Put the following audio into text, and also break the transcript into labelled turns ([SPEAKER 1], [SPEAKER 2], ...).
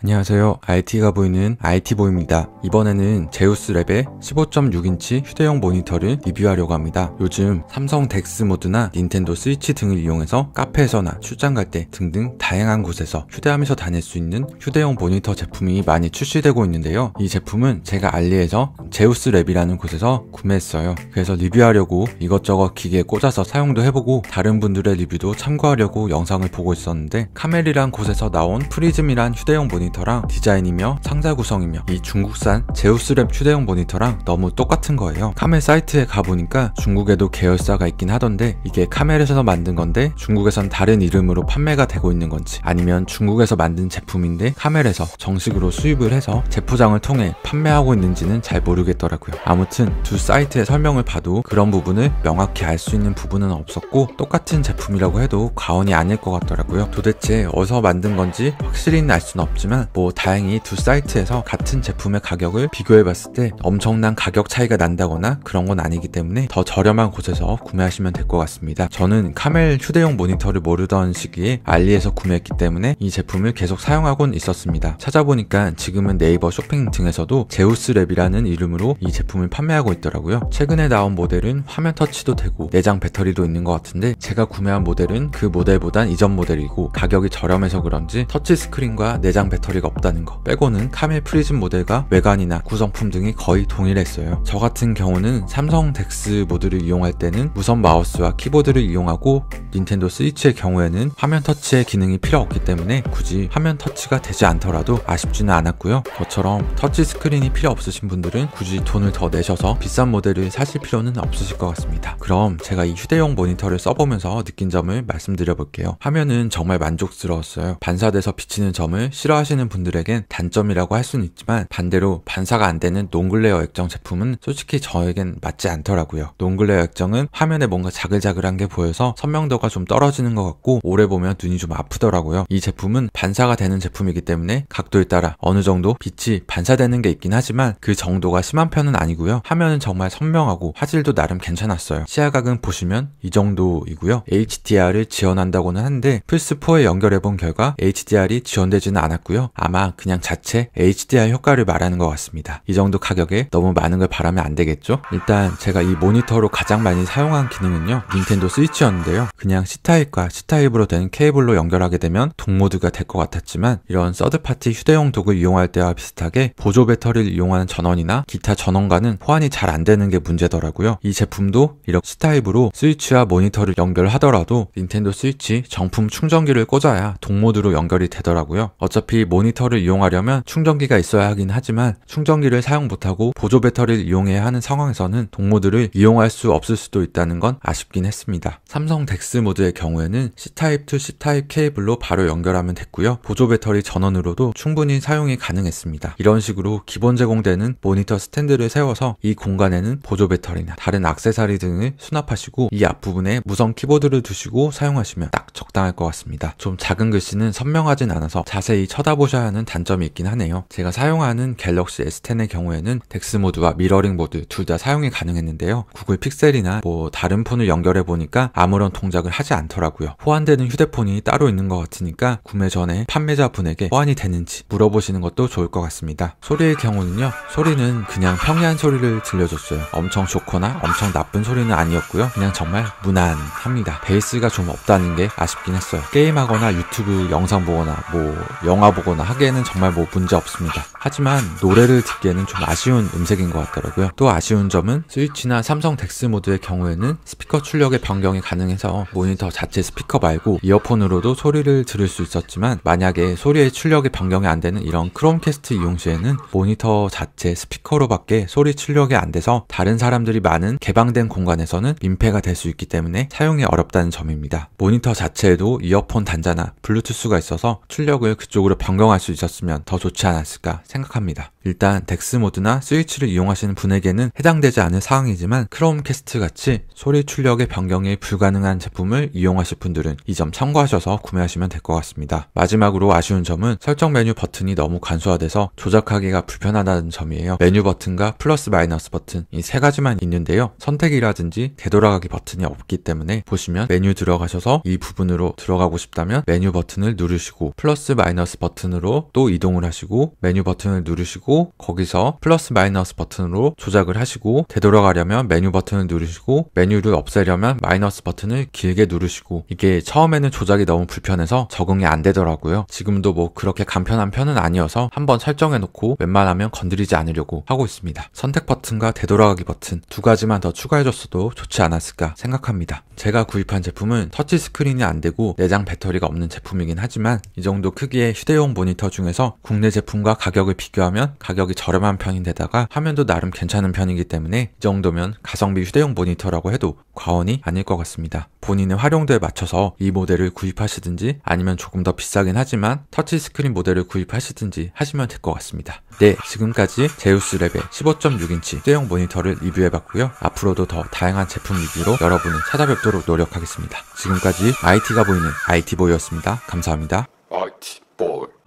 [SPEAKER 1] 안녕하세요. IT가 보이는 IT보입니다. 이번에는 제우스 랩의 15.6인치 휴대용 모니터를 리뷰하려고 합니다. 요즘 삼성 덱스 모드나 닌텐도 스위치 등을 이용해서 카페에서나 출장 갈 때 등등 다양한 곳에서 휴대하면서 다닐 수 있는 휴대용 모니터 제품이 많이 출시되고 있는데요. 이 제품은 제가 알리에서 제우스 랩이라는 곳에서 구매했어요. 그래서 리뷰하려고 이것저것 기계에 꽂아서 사용도 해보고 다른 분들의 리뷰도 참고하려고 영상을 보고 있었는데 카멜이란 곳에서 나온 프리즘이란 휴대용 모니터 모니터랑 디자인이며 상자 구성이며 이 중국산 제우스랩 휴대용 모니터랑 너무 똑같은 거예요. 카멜 사이트에 가보니까 중국에도 계열사가 있긴 하던데 이게 카멜에서 만든 건데 중국에선 다른 이름으로 판매가 되고 있는 건지 아니면 중국에서 만든 제품인데 카멜에서 정식으로 수입을 해서 제포장을 통해 판매하고 있는지는 잘 모르겠더라고요. 아무튼 두 사이트의 설명을 봐도 그런 부분을 명확히 알 수 있는 부분은 없었고 똑같은 제품이라고 해도 과언이 아닐 것 같더라고요. 도대체 어디서 만든 건지 확실히는 알 수는 없지만 있지만 뭐 다행히 두 사이트에서 같은 제품의 가격을 비교해봤을 때 엄청난 가격 차이가 난다거나 그런 건 아니기 때문에 더 저렴한 곳에서 구매하시면 될 것 같습니다. 저는 카멜 휴대용 모니터를 모르던 시기에 알리에서 구매했기 때문에 이 제품을 계속 사용하곤 있었습니다. 찾아보니까 지금은 네이버 쇼핑 등에서도 제우스 랩이라는 이름으로 이 제품을 판매하고 있더라고요. 최근에 나온 모델은 화면 터치도 되고 내장 배터리도 있는 것 같은데 제가 구매한 모델은 그 모델보단 이전 모델이고 가격이 저렴해서 그런지 터치 스크린과 내장 배터리 배터리가 없다는 거 빼고는 카멜 프리즘 모델과 외관이나 구성품 등이 거의 동일했어요 저 같은 경우는 삼성 덱스 모드를 이용할 때는 무선 마우스와 키보드를 이용하고 닌텐도 스위치의 경우에는 화면 터치의 기능이 필요 없기 때문에 굳이 화면 터치가 되지 않더라도 아쉽지는 않았고요 저처럼 터치 스크린이 필요 없으신 분들은 굳이 돈을 더 내셔서 비싼 모델을 사실 필요는 없으실 것 같습니다 그럼 제가 이 휴대용 모니터를 써보면서 느낀 점을 말씀드려 볼게요 화면은 정말 만족스러웠어요 반사돼서 비치는 점을 싫어하시는 쓰시는 분들에겐 단점이라고 할 수는 있지만 반대로 반사가 안 되는 논글레어 액정 제품은 솔직히 저에겐 맞지 않더라고요. 논글레어 액정은 화면에 뭔가 자글자글한 게 보여서 선명도가 좀 떨어지는 것 같고 오래 보면 눈이 좀 아프더라고요. 이 제품은 반사가 되는 제품이기 때문에 각도에 따라 어느 정도 빛이 반사되는 게 있긴 하지만 그 정도가 심한 편은 아니고요. 화면은 정말 선명하고 화질도 나름 괜찮았어요. 시야각은 보시면 이 정도이고요. HDR을 지원한다고는 한데 플스4에 연결해 본 결과 HDR이 지원되지는 않았고요. 아마 그냥 자체 HDR 효과를 말하는 것 같습니다. 이 정도 가격에 너무 많은 걸 바라면 안 되겠죠? 일단 제가 이 모니터로 가장 많이 사용한 기능은요. 닌텐도 스위치였는데요. 그냥 C타입과 C타입으로 된 케이블로 연결하게 되면 동모드가 될 것 같았지만 이런 서드파티 휴대용 도구 이용할 때와 비슷하게 보조 배터리를 이용하는 전원이나 기타 전원과는 호환이 잘 안 되는 게 문제더라고요. 이 제품도 이렇게 C타입으로 스위치와 모니터를 연결하더라도 닌텐도 스위치 정품 충전기를 꽂아야 동모드로 연결이 되더라고요. 어차피 모 모니터를 이용하려면 충전기가 있어야 하긴 하지만 충전기를 사용 못하고 보조 배터리를 이용해야 하는 상황에서는 동모드를 이용할 수 없을 수도 있다는 건 아쉽긴 했습니다. 삼성 덱스 모드의 경우에는 C타입 to C타입 케이블로 바로 연결하면 됐고요. 보조 배터리 전원으로도 충분히 사용이 가능했습니다. 이런 식으로 기본 제공되는 모니터 스탠드를 세워서 이 공간에는 보조 배터리나 다른 악세사리 등을 수납하시고 이 앞부분에 무선 키보드를 두시고 사용하시면 딱 적당할 것 같습니다. 좀 작은 글씨는 선명하진 않아서 자세히 쳐다보시 면 바꿔보셔야 하는 단점이 있긴 하네요. 제가 사용하는 갤럭시 S10의 경우에는 덱스 모드와 미러링 모드 둘 다 사용이 가능했는데요. 구글 픽셀이나 뭐 다른 폰을 연결해 보니까 아무런 동작을 하지 않더라고요. 호환되는 휴대폰이 따로 있는 것 같으니까 구매 전에 판매자분에게 호환이 되는지 물어보시는 것도 좋을 것 같습니다. 소리의 경우는요. 소리는 그냥 평이한 소리를 들려줬어요. 엄청 좋거나 엄청 나쁜 소리는 아니었고요. 그냥 정말 무난합니다. 베이스가 좀 없다는 게 아쉽긴 했어요. 게임하거나 유튜브 영상 보거나 뭐 영화 보거나 거나 하기에는 정말 뭐 문제 없습니다. 하지만 노래를 듣기에는 좀 아쉬운 음색인 것 같더라고요. 또 아쉬운 점은 스위치나 삼성 덱스 모드의 경우에는 스피커 출력의 변경이 가능해서 모니터 자체 스피커 말고 이어폰으로도 소리를 들을 수 있었지만 만약에 소리의 출력이 변경이 안 되는 이런 크롬캐스트 이용 시에는 모니터 자체 스피커로밖에 소리 출력이 안 돼서 다른 사람들이 많은 개방된 공간에서는 민폐가 될 수 있기 때문에 사용이 어렵다는 점입니다. 모니터 자체에도 이어폰 단자나 블루투스가 있어서 출력을 그쪽으로 변경 변경할 수 있었으면 더 좋지 않았을까 생각합니다. 일단 덱스 모드나 스위치를 이용하시는 분에게는 해당되지 않을 사항이지만 크롬캐스트 같이 소리 출력의 변경이 불가능한 제품을 이용하실 분들은 이 점 참고하셔서 구매하시면 될 것 같습니다. 마지막으로 아쉬운 점은 설정 메뉴 버튼이 너무 간소화돼서 조작하기가 불편하다는 점이에요. 메뉴 버튼과 플러스 마이너스 버튼 이 세 가지만 있는데요. 선택이라든지 되돌아가기 버튼이 없기 때문에 보시면 메뉴 들어가셔서 이 부분으로 들어가고 싶다면 메뉴 버튼을 누르시고 플러스 마이너스 버튼으로 또 이동을 하시고 메뉴 버튼을 누르시고 거기서 플러스 마이너스 버튼으로 조작을 하시고 되돌아가려면 메뉴 버튼을 누르시고 메뉴를 없애려면 마이너스 버튼을 길게 누르시고 이게 처음에는 조작이 너무 불편해서 적응이 안 되더라고요. 지금도 뭐 그렇게 간편한 편은 아니어서 한번 설정해 놓고 웬만하면 건드리지 않으려고 하고 있습니다. 선택 버튼과 되돌아가기 버튼 두 가지만 더 추가해 줬어도 좋지 않았을까 생각합니다. 제가 구입한 제품은 터치 스크린이 안 되고 내장 배터리가 없는 제품이긴 하지만 이 정도 크기의 휴대용 모니터 중에서 국내 제품과 가격을 비교하면 가격이 저렴한 편인데다가 화면도 나름 괜찮은 편이기 때문에 이 정도면 가성비 휴대용 모니터라고 해도 과언이 아닐 것 같습니다. 본인의 활용도에 맞춰서 이 모델을 구입하시든지 아니면 조금 더 비싸긴 하지만 터치스크린 모델을 구입하시든지 하시면 될 것 같습니다. 네, 지금까지 제우스랩의 15.6인치 휴대용 모니터를 리뷰해봤고요. 앞으로도 더 다양한 제품 리뷰로 여러분을 찾아뵙도록 노력하겠습니다. 지금까지 IT가 보이는 IT보이였습니다. 감사합니다. IT보이.